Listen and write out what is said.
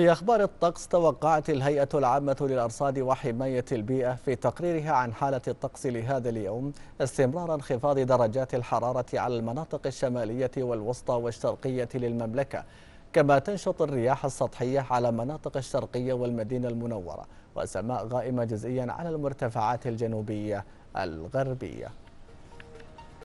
في أخبار الطقس توقعت الهيئة العامة للأرصاد وحماية البيئة في تقريرها عن حالة الطقس لهذا اليوم استمرار انخفاض درجات الحرارة على المناطق الشمالية والوسطى والشرقية للمملكة كما تنشط الرياح السطحية على مناطق الشرقية والمدينة المنورة وسماء غائمة جزئيا على المرتفعات الجنوبية الغربية